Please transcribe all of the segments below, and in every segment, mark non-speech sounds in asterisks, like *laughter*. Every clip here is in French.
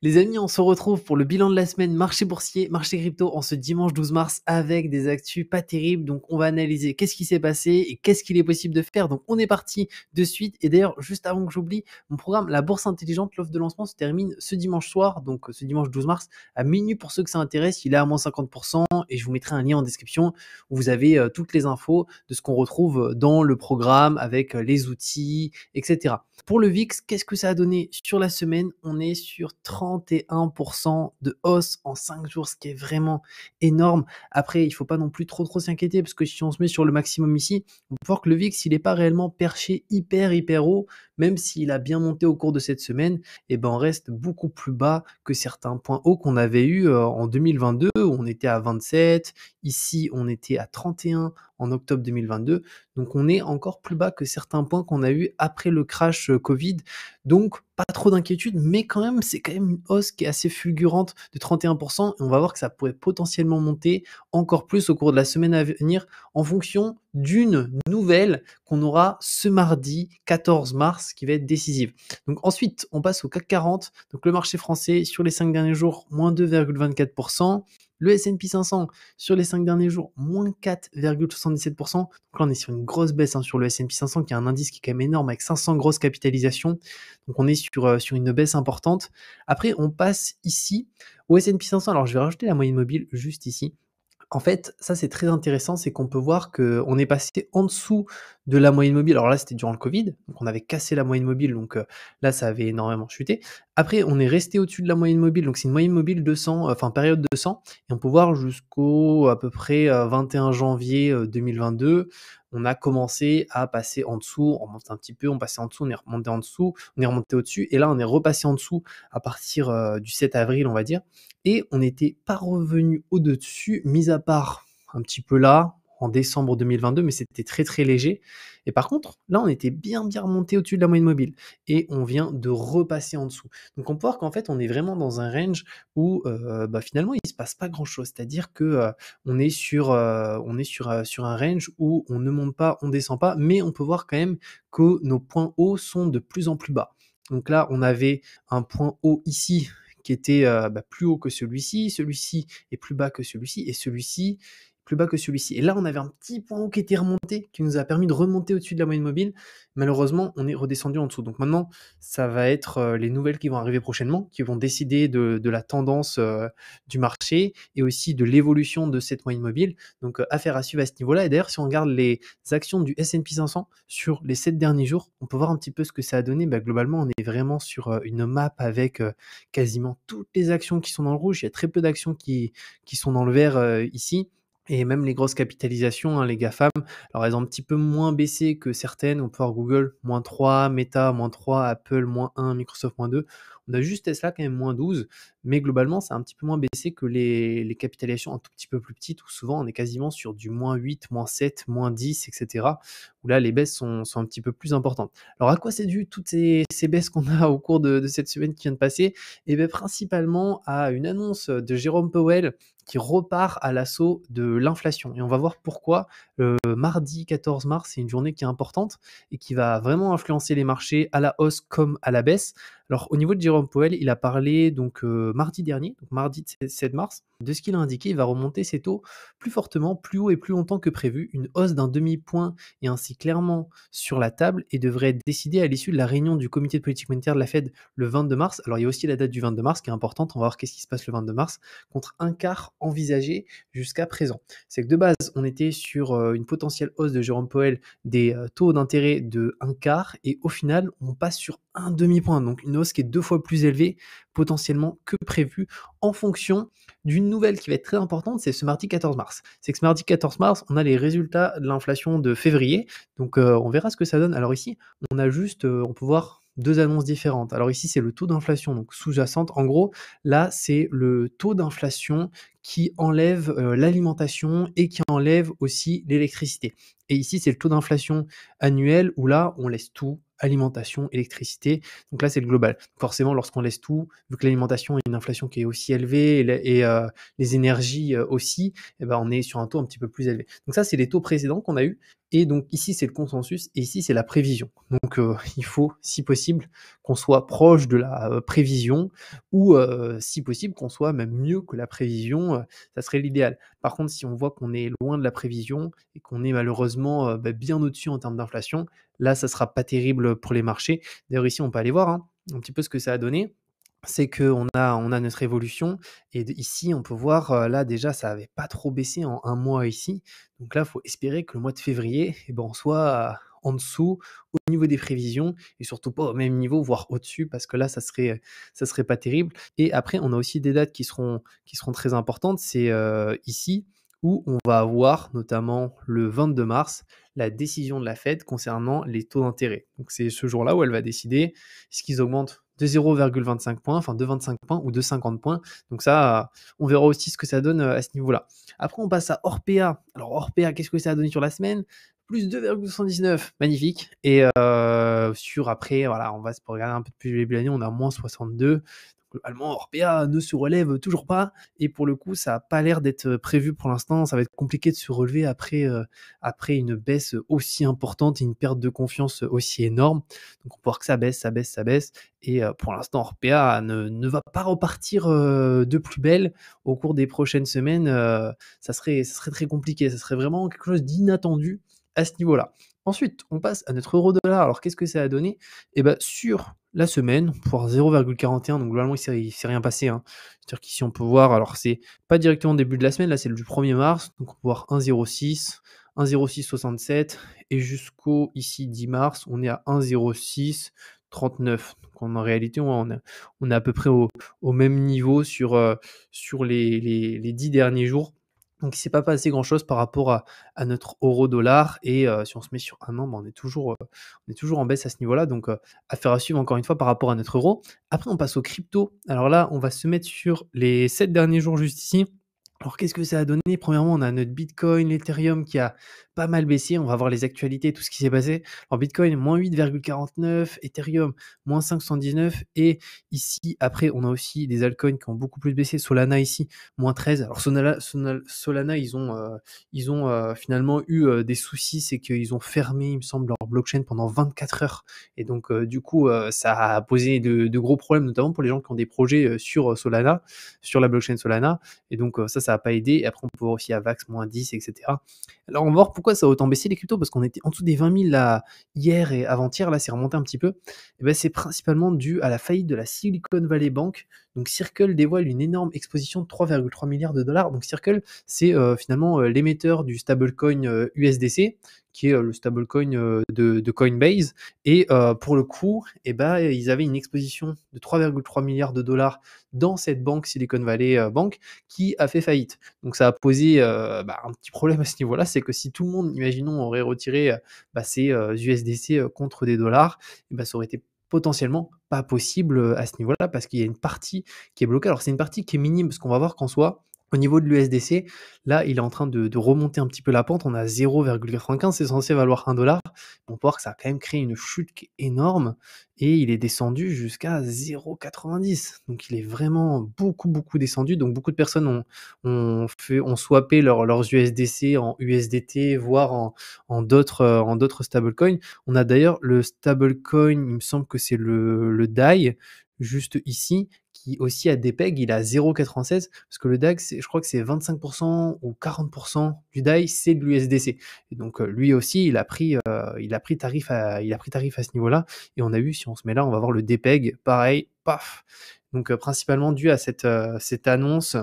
Les amis, on se retrouve pour le bilan de la semaine marché boursier, marché crypto en ce dimanche 12 mars avec des actus pas terribles. Donc on va analyser qu'est-ce qui s'est passé et qu'est-ce qu'il est possible de faire. Donc on est parti de suite. Et d'ailleurs, juste avant que j'oublie, mon programme La Bourse Intelligente, l'offre de lancement se termine ce dimanche soir, donc ce dimanche 12 mars à minuit pour ceux que ça intéresse. Il est à moins 50% et je vous mettrai un lien en description où vous avez euh, toutes les infos de ce qu'on retrouve dans le programme avec euh, les outils, etc. Pour le VIX, qu'est-ce que ça a donné sur la semaine On est sur 31% de hausse en 5 jours, ce qui est vraiment énorme. Après, il ne faut pas non plus trop trop s'inquiéter parce que si on se met sur le maximum ici, on peut voir que le VIX, il n'est pas réellement perché hyper hyper haut, même s'il a bien monté au cours de cette semaine, eh ben on reste beaucoup plus bas que certains points hauts qu'on avait eu euh, en 2022 où on était à 27, ici on était à 31 en octobre 2022. Donc on est encore plus bas que certains points qu'on a eu après le crash euh, Covid. Donc pas trop d'inquiétude, mais quand même, c'est quand même une hausse qui est assez fulgurante de 31%. Et on va voir que ça pourrait potentiellement monter encore plus au cours de la semaine à venir en fonction d'une nouvelle qu'on aura ce mardi 14 mars qui va être décisive. Donc ensuite, on passe au CAC 40. Donc le marché français sur les cinq derniers jours, moins 2,24%. Le S&P 500 sur les 5 derniers jours, moins 4,77%. Donc là, on est sur une grosse baisse hein, sur le S&P 500, qui est un indice qui est quand même énorme, avec 500 grosses capitalisations. Donc on est sur, euh, sur une baisse importante. Après, on passe ici au S&P 500. Alors je vais rajouter la moyenne mobile juste ici en fait, ça c'est très intéressant, c'est qu'on peut voir qu'on est passé en dessous de la moyenne mobile. Alors là, c'était durant le Covid, donc on avait cassé la moyenne mobile, donc euh, là, ça avait énormément chuté. Après, on est resté au-dessus de la moyenne mobile, donc c'est une moyenne mobile 200, euh, enfin période 200, et on peut voir jusqu'au à peu près 21 euh, janvier 2022, on a commencé à passer en dessous, on monte un petit peu, on passait en dessous, on est remonté en dessous, on est remonté au-dessus, et là on est repassé en dessous à partir euh, du 7 avril, on va dire, et on n'était pas revenu au-dessus, mis à part un petit peu là, en décembre 2022, mais c'était très très léger. Et par contre, là, on était bien bien remonté au-dessus de la moyenne mobile et on vient de repasser en dessous. Donc on peut voir qu'en fait, on est vraiment dans un range où euh, bah, finalement il se passe pas grand chose. C'est-à-dire que euh, on est sur euh, on est sur sur un range où on ne monte pas, on descend pas, mais on peut voir quand même que nos points hauts sont de plus en plus bas. Donc là, on avait un point haut ici qui était bah, plus haut que celui-ci, celui-ci est plus bas que celui-ci, et celui-ci, plus bas que celui-ci. Et là, on avait un petit point qui était remonté, qui nous a permis de remonter au-dessus de la moyenne mobile. Malheureusement, on est redescendu en dessous. Donc maintenant, ça va être euh, les nouvelles qui vont arriver prochainement, qui vont décider de, la tendance euh, du marché et aussi de l'évolution de cette moyenne mobile. Donc euh, affaire à suivre à ce niveau-là. Et d'ailleurs, si on regarde les actions du S&P 500 sur les 7 derniers jours, on peut voir un petit peu ce que ça a donné. Bah, globalement, on est vraiment sur une map avec quasiment toutes les actions qui sont dans le rouge. Il y a très peu d'actions qui sont dans le vert ici. Et même les grosses capitalisations, hein, les GAFAM, alors elles ont un petit peu moins baissé que certaines. On peut voir Google, moins 3, Meta, moins 3, Apple, moins 1, Microsoft, moins 2. On bah, a juste Tesla quand même moins 12, mais globalement, c'est un petit peu moins baissé que les, capitalisations un tout petit peu plus petites, où souvent on est quasiment sur du moins 8, moins 7, moins 10, etc., où là, les baisses sont, un petit peu plus importantes. Alors, à quoi c'est dû toutes ces, baisses qu'on a au cours de, cette semaine qui vient de passer Et eh bien, principalement à une annonce de Jérôme Powell qui repart à l'assaut de l'inflation. Et on va voir pourquoi le euh, mardi 14 mars, c'est une journée qui est importante et qui va vraiment influencer les marchés à la hausse comme à la baisse. Alors, au niveau de Jérôme Jérôme Powell, il a parlé donc euh, mardi dernier, donc mardi 7 mars, de ce qu'il a indiqué, il va remonter ses taux plus fortement, plus haut et plus longtemps que prévu. Une hausse d'un demi-point est ainsi clairement sur la table et devrait être décidée à l'issue de la réunion du comité de politique monétaire de la Fed le 22 mars. Alors il y a aussi la date du 22 mars qui est importante, on va voir qu'est-ce qui se passe le 22 mars, contre un quart envisagé jusqu'à présent. C'est que de base, on était sur euh, une potentielle hausse de Jérôme Powell des euh, taux d'intérêt de un quart et au final, on passe sur un demi-point, donc une hausse qui est deux fois plus élevé potentiellement que prévu en fonction d'une nouvelle qui va être très importante, c'est ce mardi 14 mars. C'est que ce mardi 14 mars, on a les résultats de l'inflation de février, donc euh, on verra ce que ça donne. Alors ici, on a juste, euh, on peut voir deux annonces différentes. Alors ici, c'est le taux d'inflation, donc sous-jacente. En gros, là, c'est le taux d'inflation qui enlève euh, l'alimentation et qui enlève aussi l'électricité. Et ici, c'est le taux d'inflation annuel où là, on laisse tout alimentation, électricité. Donc là, c'est le global. Forcément, lorsqu'on laisse tout, vu que l'alimentation est une inflation qui est aussi élevée et, euh, les énergies euh, aussi, eh ben, on est sur un taux un petit peu plus élevé. Donc ça, c'est les taux précédents qu'on a eu. Et donc ici, c'est le consensus et ici, c'est la prévision. Donc euh, *laughs* il faut, si possible, qu'on soit proche de la prévision ou, si possible, qu'on soit même mieux que la prévision. ça serait l'idéal. Par contre, si on voit qu'on est loin de la prévision et qu'on est malheureusement ben, bien au-dessus en termes d'inflation, Là, ça sera pas terrible pour les marchés. D'ailleurs, ici, on peut aller voir hein, un petit peu ce que ça a donné c'est qu'on a, on a notre évolution. Et ici, on peut voir, là déjà, ça n'avait pas trop baissé en un mois ici. Donc là, il faut espérer que le mois de février, eh ben, on soit en dessous au niveau des prévisions et surtout pas au même niveau, voire au-dessus, parce que là, ça serait, ça serait pas terrible. Et après, on a aussi des dates qui seront, qui seront très importantes. C'est ici, où on va avoir notamment le 22 mars la décision de la Fed concernant les taux d'intérêt. Donc c'est ce jour-là où elle va décider ce qu'ils augmentent de 0,25 points, enfin de 25 points ou de 50 points. Donc ça, on verra aussi ce que ça donne euh, à ce niveau-là. Après, on passe à Orpea. Alors Orpea, qu'est-ce que ça a donné sur la semaine Plus 2,79, magnifique. Et euh, sur après, voilà, on va se regarder un peu plus les l'année, on a moins 62. Allemand Orpea ne se relève toujours pas. Et pour le coup, ça n'a pas l'air d'être euh, prévu pour l'instant. Ça va être compliqué de se relever après, euh, après une baisse aussi importante et une perte de confiance aussi énorme. Donc on peut voir que ça baisse, ça baisse, ça baisse. Et euh, pour l'instant, Orpea ne, ne, va pas repartir de plus belle au cours des prochaines semaines. ça, serait, ça serait très compliqué. Ça serait vraiment quelque chose d'inattendu à ce niveau-là. Ensuite, on passe à notre euro dollar. Alors, qu'est-ce que ça a donné et eh bien, sur la semaine pour 0,41. Donc globalement, il ne s'est rien passé. Hein. C'est-à-dire qu'ici, on peut voir, alors c'est pas directement début de la semaine, là c'est du 1er mars, donc on peut voir 1,06, 1,0667, et jusqu'au ici 10 mars, on est à 1,0639. Donc en réalité, on est, à peu près au, même niveau sur, euh, sur les, les, les 10 derniers jours. Donc, il ne s'est pas assez grand-chose par rapport à, notre euro-dollar. Et euh, si on se met sur un an, ben, on, est toujours, euh, on est toujours en baisse à ce niveau-là. Donc, euh, affaire à suivre encore une fois par rapport à notre euro. Après, on passe aux crypto. Alors là, on va se mettre sur les 7 derniers jours juste ici. Alors qu'est-ce que ça a donné Premièrement, on a notre Bitcoin, l'Ethereum qui a pas mal baissé. On va voir les actualités, tout ce qui s'est passé. Alors Bitcoin, moins 8,49, Ethereum, moins 519. Et ici, après, on a aussi des altcoins qui ont beaucoup plus baissé. Solana ici, moins 13. Alors Solana, Solana ils ont, euh, ils ont euh, finalement eu euh, des soucis. C'est qu'ils ont fermé, il me semble, leur blockchain pendant 24 heures. Et donc, du coup, ça a posé de, de, gros problèmes, notamment pour les gens qui ont des projets sur Solana, sur la blockchain Solana. Et donc, ça, ça pas aidé. Et après, on peut voir aussi Avax, moins 10, etc. Alors, on va voir pourquoi ça a autant baissé les cryptos, parce qu'on était en dessous des 20 000 là, hier et avant-hier, là, c'est remonté un petit peu. Et eh ben, c'est principalement dû à la faillite de la Silicon Valley Bank. Donc, Circle dévoile une énorme exposition de 3,3 milliards de dollars. Donc, Circle, c'est euh, finalement euh, l'émetteur du stablecoin USDC, euh, qui est euh, le stablecoin euh, de, Coinbase. Et euh, pour le coup, eh ben, ils avaient une exposition de 3,3 milliards de dollars dans cette banque Silicon Valley Bank qui a fait faillite. Donc ça a posé bah, un petit problème à ce niveau-là, c'est que si tout le monde, imaginons, aurait retiré bah, ces USDC contre des dollars, eh ben, ça aurait été potentiellement pas possible à ce niveau-là parce qu'il y a une partie qui est bloquée. Alors c'est une partie qui est minime parce qu'on va voir qu'en soi, au niveau de l'USDC, là, il est en train de, remonter un petit peu la pente. On a 0,95, c'est censé valoir 1 dollar. On peut voir que ça a quand même créé une chute énorme et il est descendu jusqu'à 0,90. Donc il est vraiment beaucoup, beaucoup descendu. Donc beaucoup de personnes ont, fait, ont swappé leurs USDC en USDT, voire en, euh, en d'autres stablecoins. On a d'ailleurs le stablecoin, il me semble que c'est le DAI, juste ici, qui aussi a DPEG, il a 0,96 parce que le DAX, je crois que c'est 25% ou 40% du DAI, c'est de l'USDC. donc euh, lui aussi, il a pris, euh, il a pris tarif à, il a pris tarif à ce niveau-là. Et on a eu, si on se met là, on va voir le DPEG, pareil, paf. Donc euh, principalement dû à cette, cette annonce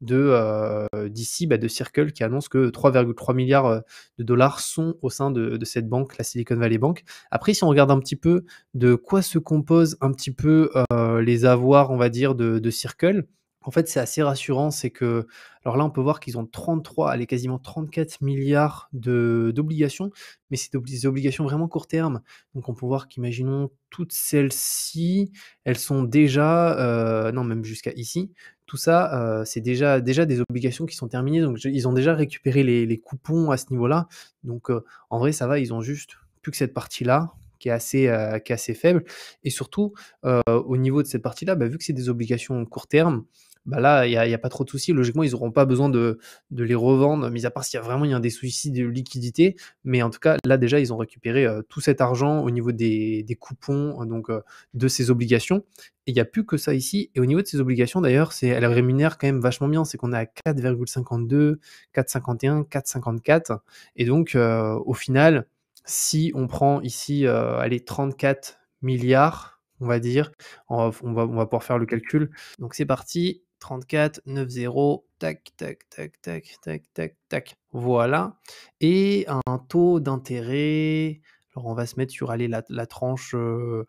de euh, d'ici bah, de Circle qui annonce que 3,3 milliards euh, de dollars sont au sein de, cette banque, la Silicon Valley Bank. Après, si on regarde un petit peu de quoi se composent un petit peu euh, les avoirs, on va dire, de, de Circle, en fait, c'est assez rassurant, c'est que, alors là, on peut voir qu'ils ont 33, allez, quasiment 34 milliards d'obligations, mais c'est des obligations vraiment court terme. Donc, on peut voir qu'imaginons toutes celles-ci, elles sont déjà, non, même jusqu'à ici, tout ça, euh, c'est déjà, déjà des obligations qui sont terminées. Donc, ils ont déjà récupéré les, coupons à ce niveau-là. Donc, euh, en vrai, ça va. Ils ont juste plus que cette partie-là qui est assez, euh, assez faible. Et surtout, au niveau de cette partie-là, bah, vu que c'est des obligations court terme, bah là, il n'y a, pas trop de soucis. Logiquement, ils n'auront pas besoin de, les revendre, mis à part s'il y a vraiment y a des soucis de liquidité. Mais en tout cas, là, déjà, ils ont récupéré euh, tout cet argent au niveau des, coupons, euh, donc euh, de ces obligations. Et il n'y a plus que ça ici. Et au niveau de ces obligations, d'ailleurs, c'est elle rémunère quand même vachement bien. C'est qu'on est à 4,52, 4,51, 4,54. Et donc, au final, si on prend ici, allez, 34 milliards, on va dire. On on va, on va pouvoir faire le calcul. Donc c'est parti. 34, 9, 0, tac, tac, tac, tac, tac, tac, tac. Voilà. Et un taux d'intérêt. Alors on va se mettre sur aller la, tranche, euh,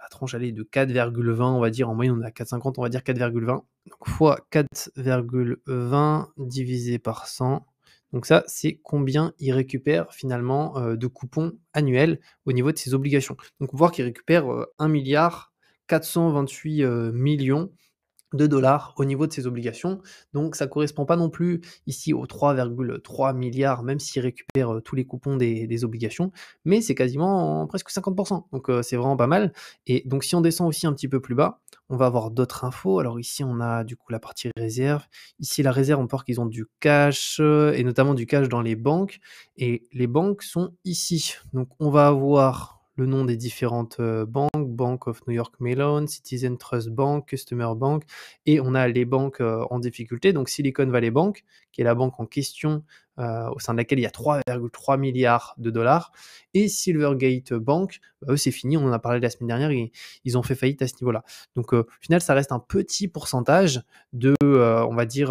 la tranche de 4,20, on va dire en moyenne on a 4,50, on va dire 4,20. Donc fois 4,20 divisé par 100. Donc ça, c'est combien il récupère finalement euh, de coupons annuels au niveau de ses obligations. Donc on voir qu'il récupère euh, milliard 428 euh, millions de dollars au niveau de ses obligations. Donc ça ne correspond pas non plus ici aux 3,3 milliards, même s'il récupère euh, tous les coupons des, obligations, mais c'est quasiment euh, presque 50%. Donc euh, c'est vraiment pas mal. Et donc si on descend aussi un petit peu plus bas, on va avoir d'autres infos. Alors ici on a du coup la partie réserve. Ici la réserve, on peut voir qu'ils ont du cash, et notamment du cash dans les banques. Et les banques sont ici. Donc on va avoir le nom des différentes euh, banques, Bank of New York Mellon, Citizen Trust Bank, Customer Bank, et on a les banques euh, en difficulté, donc Silicon Valley Bank, qui est la banque en question euh, au sein de laquelle il y a 3,3 milliards de dollars. Et Silvergate Bank, bah, eux, c'est fini, on en a parlé la semaine dernière, ils, ont fait faillite à ce niveau-là. Donc, euh, au final, ça reste un petit pourcentage de, euh, on va dire,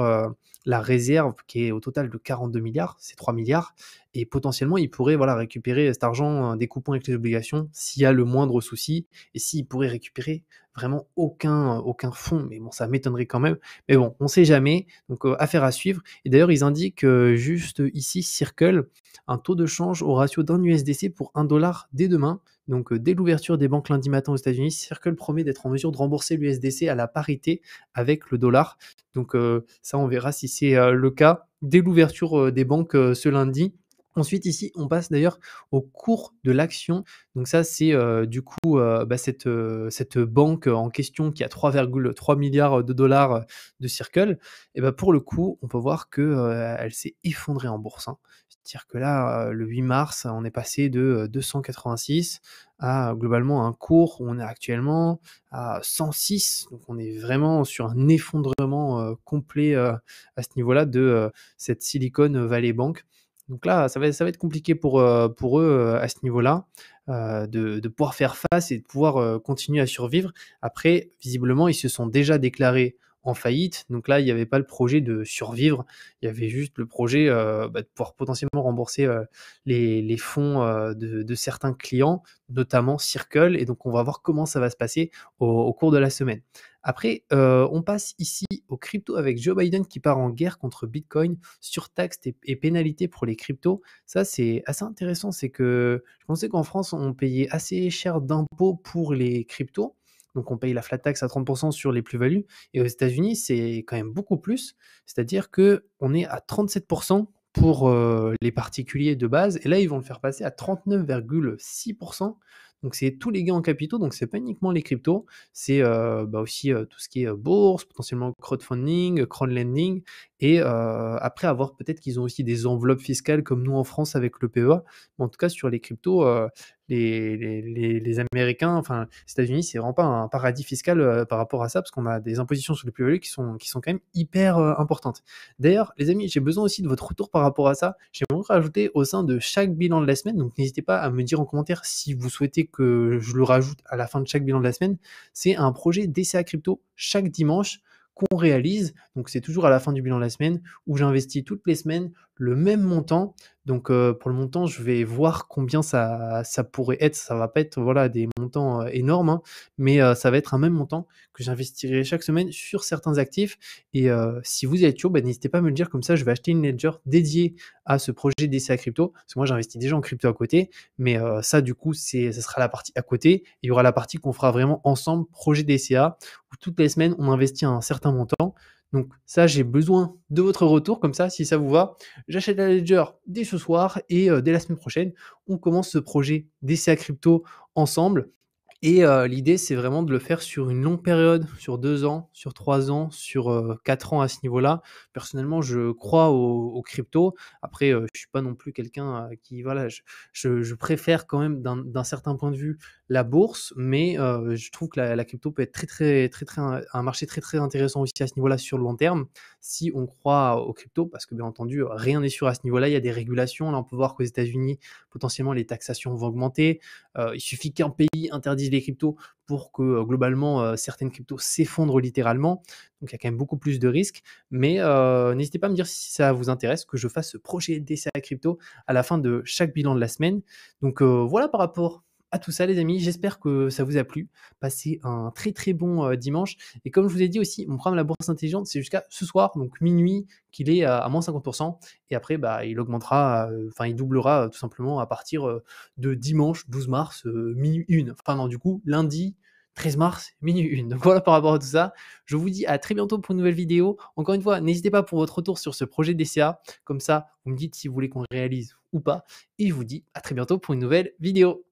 la réserve qui est au total de 42 milliards, c'est 3 milliards. Et potentiellement, ils pourraient voilà, récupérer cet argent des coupons avec les obligations s'il y a le moindre souci et s'ils pourraient récupérer vraiment aucun, euh, aucun fond, mais bon, ça m'étonnerait quand même. Mais bon, on sait jamais, donc euh, affaire à suivre. Et d'ailleurs, ils indiquent juste ici, Circle, un taux de change au ratio d'un USDC pour un dollar dès demain. Donc euh, dès l'ouverture des banques lundi matin aux États-Unis, Circle promet d'être en mesure de rembourser l'USDC à la parité avec le dollar. Donc ça, on verra si c'est le cas dès l'ouverture des banques ce lundi. Ensuite, ici, on passe d'ailleurs au cours de l'action. Donc ça, c'est euh, du coup euh, bah, euh, cette, banque en question qui a 3,3 milliards de dollars de circle. Et bah, pour le coup, on peut voir qu'elle elle s'est effondrée en bourse. Hein. C'est-à-dire que là, le 8 mars, on est passé de 286 à globalement un cours où on est actuellement à 106. Donc on est vraiment sur un effondrement complet à ce niveau-là de cette Silicon Valley Bank. Donc là, ça va, être compliqué pour, euh, eux euh, à ce niveau-là euh, de, pouvoir faire face et de pouvoir continuer à survivre. Après, visiblement, ils se sont déjà déclarés en faillite. Donc là, il n'y avait pas le projet de survivre, il y avait juste le projet bah, de pouvoir potentiellement rembourser les, fonds de, certains clients, notamment Circle. Et donc on va voir comment ça va se passer au cours de la semaine. Après, euh, on passe ici aux cryptos avec Joe Biden qui part en guerre contre Bitcoin, sur taxes et pénalités pour les cryptos. Ça, c'est assez intéressant. C'est que je pensais qu'en France, on payait assez cher d'impôts pour les cryptos. Donc, on paye la flat tax à 30% sur les plus-values. Et aux États-Unis, c'est quand même beaucoup plus. C'est-à-dire qu'on est à 37% pour euh, les particuliers de base. Et là, ils vont le faire passer à 39,6%. Donc c'est tous les gains en capitaux, donc c'est pas uniquement les cryptos, c'est euh, bah aussi euh, tout ce qui est euh, bourse, potentiellement crowdfunding, crowdlending, et après avoir peut-être qu'ils ont aussi des enveloppes fiscales comme nous en France avec le PEA, mais en tout cas sur les cryptos, les, Américains, enfin, les États-Unis, c'est vraiment pas un paradis fiscal euh, par rapport à ça, parce qu'on a des impositions sur les plus-values qui sont, qui sont quand même hyper euh, importantes. D'ailleurs, les amis, j'ai besoin aussi de votre retour par rapport à ça. j'ai J'aimerais rajouter au sein de chaque bilan de la semaine, donc n'hésitez pas à me dire en commentaire si vous souhaitez que je le rajoute à la fin de chaque bilan de la semaine. C'est un projet DCA Crypto chaque dimanche qu'on réalise. Donc c'est toujours à la fin du bilan de la semaine où j'investis toutes les semaines le même montant. Donc euh, pour le montant, je vais voir combien ça, ça pourrait être. Ça va pas être voilà des montants euh, énormes, hein, mais euh, ça va être un même montant que j'investirai chaque semaine sur certains actifs. Et si vous êtes sûr bah, n'hésitez pas à me le dire comme ça. Je vais acheter une ledger dédiée à ce projet d'essai crypto. Parce que moi, j'investis déjà en crypto à côté, mais ça du coup, c'est ça sera la partie à côté. Il y aura la partie qu'on fera vraiment ensemble, projet DCA, où toutes les semaines on investit un certain montant donc ça, j'ai besoin de votre retour. Comme ça, si ça vous va, j'achète la Ledger dès ce soir et euh, dès la semaine prochaine, on commence ce projet d'essai à crypto ensemble. Et euh, l'idée, c'est vraiment de le faire sur une longue période, sur deux ans, sur trois ans, sur euh, quatre ans à ce niveau-là. Personnellement, je crois aux au crypto. Après, euh, je suis pas non plus quelqu'un qui, voilà, je, je, préfère quand même d'un certain point de vue la bourse, mais je trouve que la, crypto peut être très, très, très, très, un, marché très, très intéressant aussi à ce niveau-là sur le long terme, si on croit aux crypto, parce que bien entendu, rien n'est sûr à ce niveau-là. Il y a des régulations. Là, on peut voir qu'aux États-Unis, potentiellement, les taxations vont augmenter. il suffit qu'un pays interdise les cryptos pour que euh, globalement euh, certaines cryptos s'effondrent littéralement. Donc il y a quand même beaucoup plus de risques. Mais euh, n'hésitez pas à me dire si ça vous intéresse que je fasse ce projet d'essai à crypto à la fin de chaque bilan de la semaine. Donc voilà par rapport à tout ça les amis, j'espère que ça vous a plu. Passez un très très bon euh, dimanche. Et comme je vous ai dit aussi, mon programme La Bourse Intelligente, c'est jusqu'à ce soir, donc minuit, qu'il est à, moins 50%. Et après, bah, il augmentera, euh, enfin il doublera euh, tout simplement à partir de dimanche 12 mars, minuit 1. Enfin non, du coup, lundi 13 mars, *laughs* minuit 1. Donc voilà par rapport à tout ça. Je vous dis à très bientôt pour une nouvelle vidéo. Encore une fois, n'hésitez pas pour votre retour sur ce projet DCA. Comme ça, vous me dites si vous voulez qu'on réalise ou pas. Et je vous dis à très bientôt pour une nouvelle vidéo.